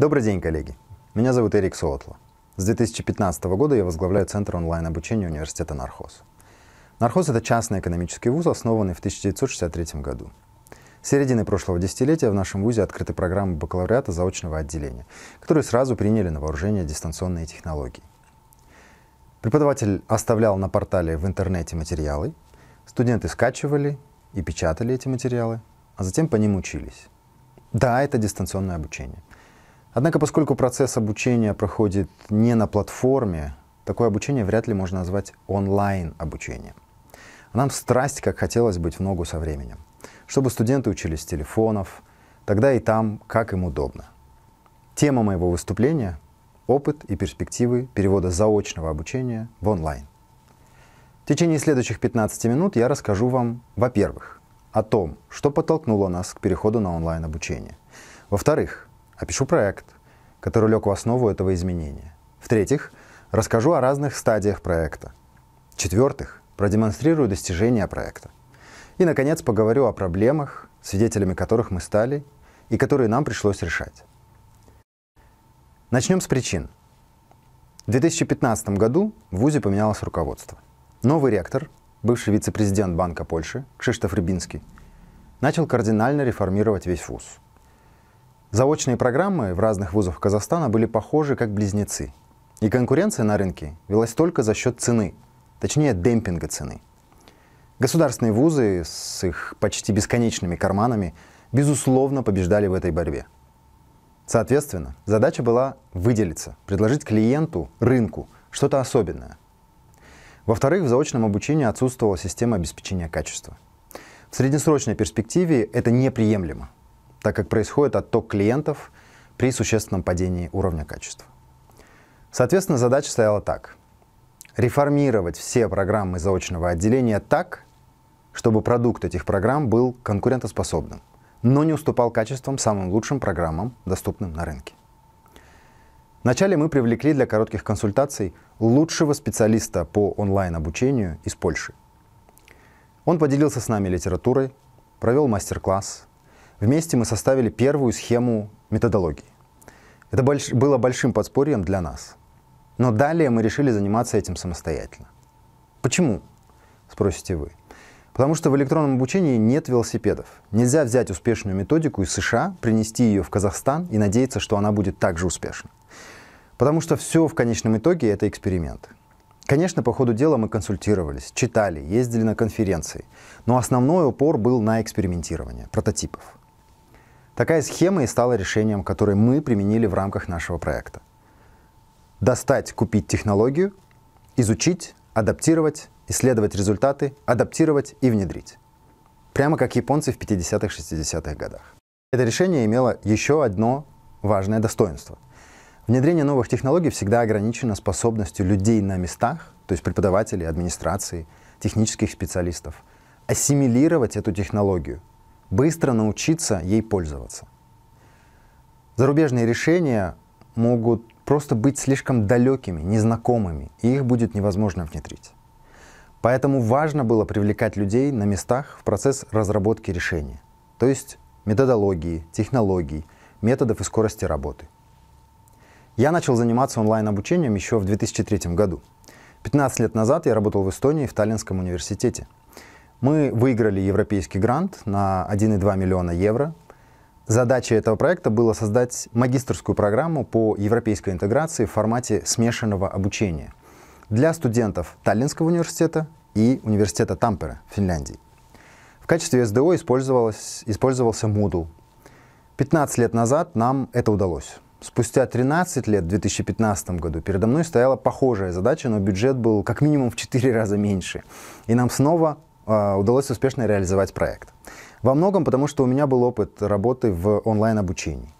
Добрый день, коллеги. Меня зовут Эрик Солотло. С 2015 года я возглавляю Центр онлайн-обучения университета «Нархоз». «Нархоз» — это частный экономический вуз, основанный в 1963 году. С середины прошлого десятилетия в нашем вузе открыты программы бакалавриата заочного отделения, которые сразу приняли на вооружение дистанционные технологии. Преподаватель оставлял на портале в интернете материалы, студенты скачивали и печатали эти материалы, а затем по ним учились. Да, это дистанционное обучение. Однако, поскольку процесс обучения проходит не на платформе, такое обучение вряд ли можно назвать онлайн-обучением. Нам страсть, как хотелось быть в ногу со временем, чтобы студенты учились с телефонов, тогда и там, как им удобно. Тема моего выступления — опыт и перспективы перевода заочного обучения в онлайн. В течение следующих 15 минут я расскажу вам, во-первых, о том, что подтолкнуло нас к переходу на онлайн-обучение. Во-вторых, а пишу проект, который лег в основу этого изменения. В-третьих, расскажу о разных стадиях проекта. В-четвертых, продемонстрирую достижения проекта. И, наконец, поговорю о проблемах, свидетелями которых мы стали и которые нам пришлось решать. Начнем с причин. В 2015 году в ВУЗе поменялось руководство. Новый ректор, бывший вице-президент Банка Польши Кшиштоф Рыбинский, начал кардинально реформировать весь ВУЗ – Заочные программы в разных вузах Казахстана были похожи как близнецы. И конкуренция на рынке велась только за счет цены, точнее демпинга цены. Государственные вузы с их почти бесконечными карманами безусловно побеждали в этой борьбе. Соответственно, задача была выделиться, предложить клиенту, рынку что-то особенное. Во-вторых, в заочном обучении отсутствовала система обеспечения качества. В среднесрочной перспективе это неприемлемо так как происходит отток клиентов при существенном падении уровня качества. Соответственно, задача стояла так. Реформировать все программы заочного отделения так, чтобы продукт этих программ был конкурентоспособным, но не уступал качеством самым лучшим программам, доступным на рынке. Вначале мы привлекли для коротких консультаций лучшего специалиста по онлайн-обучению из Польши. Он поделился с нами литературой, провел мастер-класс, Вместе мы составили первую схему методологии. Это больш... было большим подспорьем для нас. Но далее мы решили заниматься этим самостоятельно. Почему? Спросите вы. Потому что в электронном обучении нет велосипедов. Нельзя взять успешную методику из США, принести ее в Казахстан и надеяться, что она будет также успешна. Потому что все в конечном итоге это эксперимент. Конечно, по ходу дела мы консультировались, читали, ездили на конференции, но основной упор был на экспериментирование прототипов. Такая схема и стала решением, которое мы применили в рамках нашего проекта. Достать, купить технологию, изучить, адаптировать, исследовать результаты, адаптировать и внедрить. Прямо как японцы в 50-х, 60-х годах. Это решение имело еще одно важное достоинство. Внедрение новых технологий всегда ограничено способностью людей на местах, то есть преподавателей, администрации, технических специалистов, ассимилировать эту технологию, быстро научиться ей пользоваться. Зарубежные решения могут просто быть слишком далекими, незнакомыми, и их будет невозможно внедрить. Поэтому важно было привлекать людей на местах в процесс разработки решения, то есть методологии, технологий, методов и скорости работы. Я начал заниматься онлайн-обучением еще в 2003 году. 15 лет назад я работал в Эстонии в Таллинском университете – мы выиграли европейский грант на 1,2 миллиона евро. Задача этого проекта была создать магистрскую программу по европейской интеграции в формате смешанного обучения для студентов Таллинского университета и университета Тампере в Финляндии. В качестве СДО использовался Moodle. 15 лет назад нам это удалось. Спустя 13 лет, в 2015 году, передо мной стояла похожая задача, но бюджет был как минимум в 4 раза меньше. И нам снова а, удалось успешно реализовать проект. Во многом потому, что у меня был опыт работы в онлайн-обучении.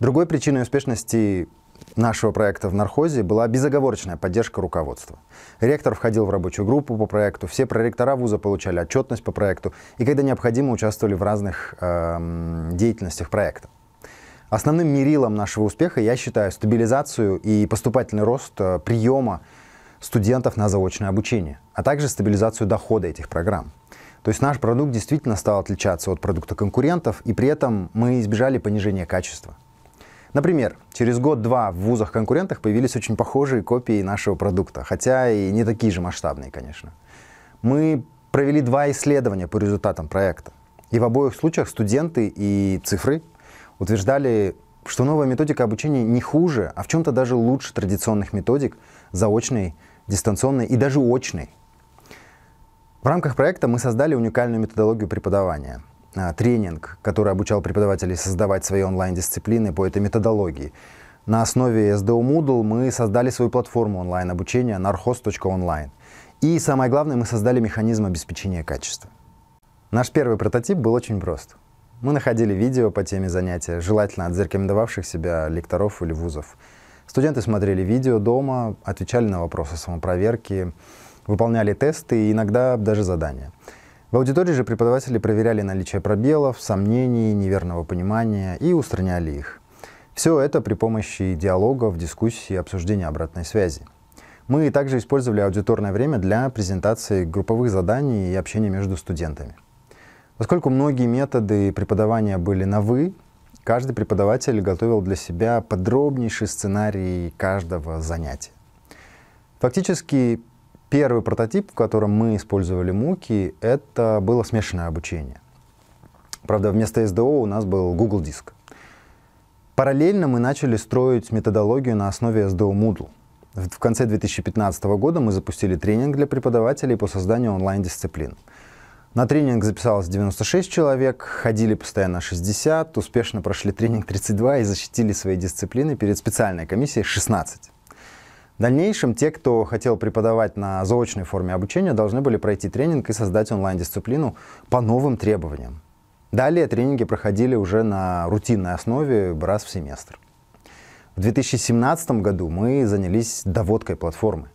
Другой причиной успешности нашего проекта в Нархозе была безоговорочная поддержка руководства. Ректор входил в рабочую группу по проекту, все проректора вуза получали отчетность по проекту и, когда необходимо, участвовали в разных э, деятельностях проекта. Основным мерилом нашего успеха я считаю стабилизацию и поступательный рост э, приема студентов на заочное обучение, а также стабилизацию дохода этих программ. То есть наш продукт действительно стал отличаться от продукта конкурентов, и при этом мы избежали понижения качества. Например, через год-два в вузах-конкурентах появились очень похожие копии нашего продукта, хотя и не такие же масштабные, конечно. Мы провели два исследования по результатам проекта. И в обоих случаях студенты и цифры утверждали, что новая методика обучения не хуже, а в чем-то даже лучше традиционных методик – заочной, дистанционной и даже очной. В рамках проекта мы создали уникальную методологию преподавания а, – тренинг, который обучал преподавателей создавать свои онлайн-дисциплины по этой методологии. На основе SDO Moodle мы создали свою платформу онлайн-обучения narhos.online. И самое главное, мы создали механизм обеспечения качества. Наш первый прототип был очень прост. Мы находили видео по теме занятия, желательно от зарекомендовавших себя лекторов или вузов – Студенты смотрели видео дома, отвечали на вопросы самопроверки, выполняли тесты и иногда даже задания. В аудитории же преподаватели проверяли наличие пробелов, сомнений, неверного понимания и устраняли их. Все это при помощи диалогов, дискуссий, обсуждения обратной связи. Мы также использовали аудиторное время для презентации групповых заданий и общения между студентами. Поскольку многие методы преподавания были на «вы», Каждый преподаватель готовил для себя подробнейший сценарий каждого занятия. Фактически первый прототип, в котором мы использовали муки, это было смешанное обучение. Правда, вместо СДО у нас был Google Диск. Параллельно мы начали строить методологию на основе SDO Moodle. В конце 2015 года мы запустили тренинг для преподавателей по созданию онлайн-дисциплин. На тренинг записалось 96 человек, ходили постоянно 60, успешно прошли тренинг 32 и защитили свои дисциплины перед специальной комиссией 16. В дальнейшем те, кто хотел преподавать на заочной форме обучения, должны были пройти тренинг и создать онлайн-дисциплину по новым требованиям. Далее тренинги проходили уже на рутинной основе раз в семестр. В 2017 году мы занялись доводкой платформы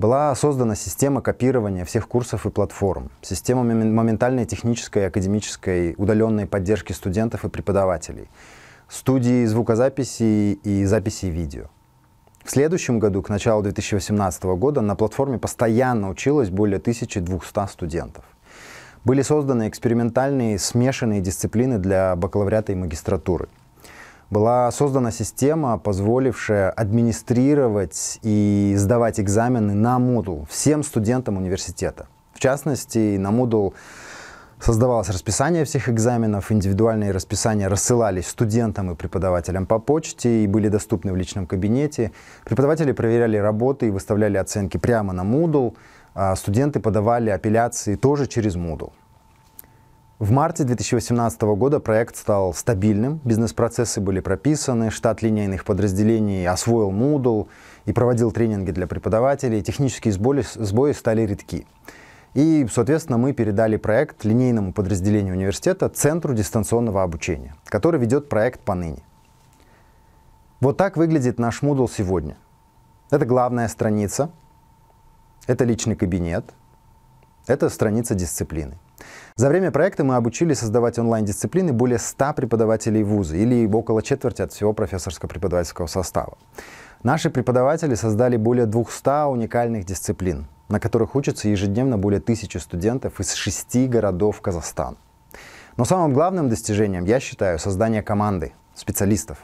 была создана система копирования всех курсов и платформ, система моментальной технической, и академической, удаленной поддержки студентов и преподавателей, студии звукозаписи и записи видео. В следующем году, к началу 2018 года, на платформе постоянно училось более 1200 студентов. Были созданы экспериментальные смешанные дисциплины для бакалавриата и магистратуры – была создана система, позволившая администрировать и сдавать экзамены на Модул всем студентам университета. В частности, на Модул Создавалось расписание всех экзаменов, индивидуальные расписания рассылались студентам и преподавателям по почте и были доступны в личном кабинете. Преподаватели проверяли работы и выставляли оценки прямо на Модул. а студенты подавали апелляции тоже через Модул. В марте 2018 года проект стал стабильным, бизнес-процессы были прописаны, штат линейных подразделений освоил Moodle и проводил тренинги для преподавателей, технические сбои, сбои стали редки. И, соответственно, мы передали проект линейному подразделению университета Центру дистанционного обучения, который ведет проект поныне. Вот так выглядит наш Moodle сегодня. Это главная страница, это личный кабинет, это страница дисциплины. За время проекта мы обучили создавать онлайн-дисциплины более 100 преподавателей вуза или около четверти от всего профессорско-преподавательского состава. Наши преподаватели создали более 200 уникальных дисциплин, на которых учатся ежедневно более тысячи студентов из шести городов Казахстана. Но самым главным достижением я считаю создание команды специалистов,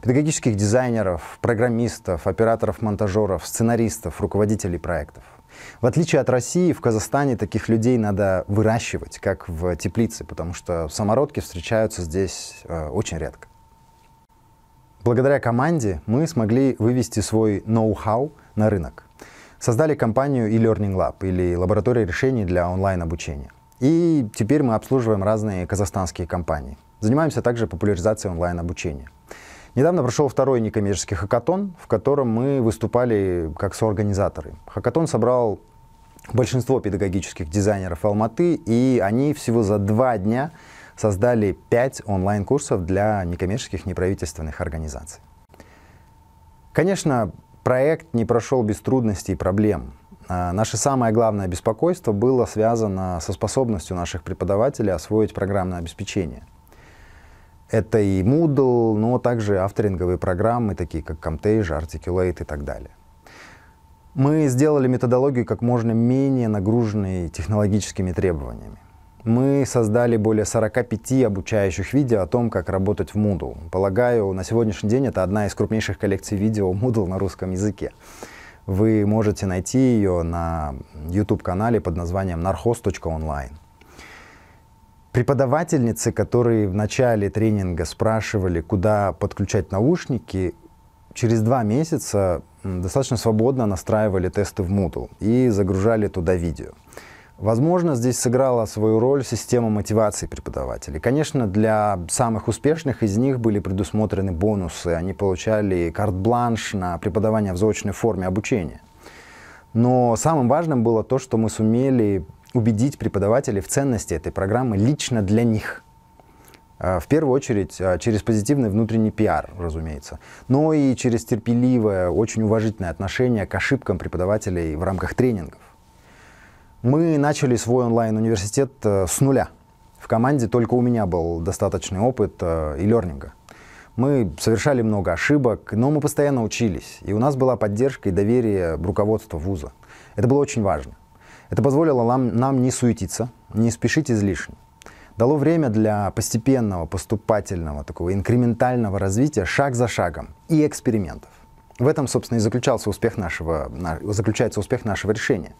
педагогических дизайнеров, программистов, операторов-монтажеров, сценаристов, руководителей проектов. В отличие от России, в Казахстане таких людей надо выращивать, как в теплице, потому что самородки встречаются здесь э, очень редко. Благодаря команде мы смогли вывести свой ноу-хау на рынок. Создали компанию e-Learning Lab, или лаборатория решений для онлайн-обучения. И теперь мы обслуживаем разные казахстанские компании. Занимаемся также популяризацией онлайн-обучения. Недавно прошел второй некоммерческий хакатон, в котором мы выступали как соорганизаторы. Хакатон собрал большинство педагогических дизайнеров Алматы, и они всего за два дня создали пять онлайн-курсов для некоммерческих неправительственных организаций. Конечно, проект не прошел без трудностей и проблем. А, наше самое главное беспокойство было связано со способностью наших преподавателей освоить программное обеспечение – это и Moodle, но также авторинговые программы, такие как Camtasia, Articulate и так далее. Мы сделали методологию как можно менее нагруженной технологическими требованиями. Мы создали более 45 обучающих видео о том, как работать в Moodle. Полагаю, на сегодняшний день это одна из крупнейших коллекций видео Moodle на русском языке. Вы можете найти ее на YouTube-канале под названием narhos.online. Преподавательницы, которые в начале тренинга спрашивали, куда подключать наушники, через два месяца достаточно свободно настраивали тесты в Moodle и загружали туда видео. Возможно, здесь сыграла свою роль система мотивации преподавателей. Конечно, для самых успешных из них были предусмотрены бонусы. Они получали карт-бланш на преподавание в заочной форме обучения. Но самым важным было то, что мы сумели убедить преподавателей в ценности этой программы лично для них. А, в первую очередь а, через позитивный внутренний пиар, разумеется, но и через терпеливое, очень уважительное отношение к ошибкам преподавателей в рамках тренингов. Мы начали свой онлайн-университет э, с нуля. В команде только у меня был достаточный опыт э, и лернинга. Мы совершали много ошибок, но мы постоянно учились, и у нас была поддержка и доверие руководства вуза. Это было очень важно. Это позволило нам, нам не суетиться, не спешить излишне. Дало время для постепенного, поступательного, такого инкрементального развития шаг за шагом и экспериментов. В этом, собственно, и заключался успех нашего, заключается успех нашего решения.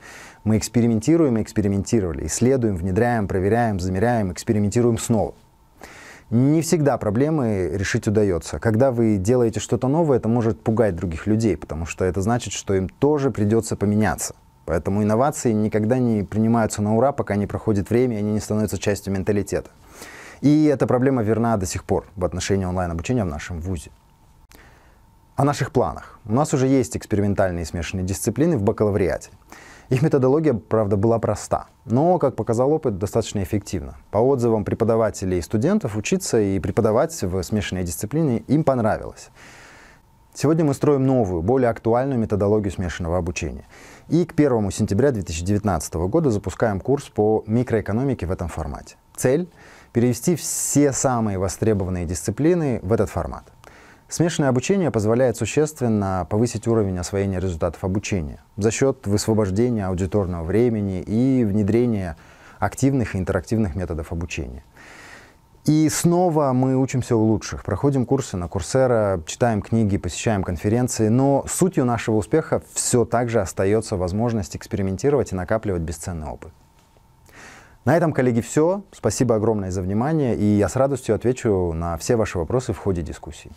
Мы экспериментируем и экспериментировали, исследуем, внедряем, проверяем, замеряем, экспериментируем снова. Не всегда проблемы решить удается. Когда вы делаете что-то новое, это может пугать других людей, потому что это значит, что им тоже придется поменяться. Поэтому инновации никогда не принимаются на ура, пока не проходит время, и они не становятся частью менталитета. И эта проблема верна до сих пор в отношении онлайн-обучения в нашем ВУЗе. О наших планах. У нас уже есть экспериментальные смешанные дисциплины в бакалавриате. Их методология, правда, была проста, но, как показал опыт, достаточно эффективна. По отзывам преподавателей и студентов, учиться и преподавать в смешанной дисциплине им понравилось. Сегодня мы строим новую, более актуальную методологию смешанного обучения. И к 1 сентября 2019 года запускаем курс по микроэкономике в этом формате. Цель – перевести все самые востребованные дисциплины в этот формат. Смешанное обучение позволяет существенно повысить уровень освоения результатов обучения за счет высвобождения аудиторного времени и внедрения активных и интерактивных методов обучения. И снова мы учимся у лучших, проходим курсы на Курсера, читаем книги, посещаем конференции, но сутью нашего успеха все так же остается возможность экспериментировать и накапливать бесценный опыт. На этом, коллеги, все. Спасибо огромное за внимание, и я с радостью отвечу на все ваши вопросы в ходе дискуссии.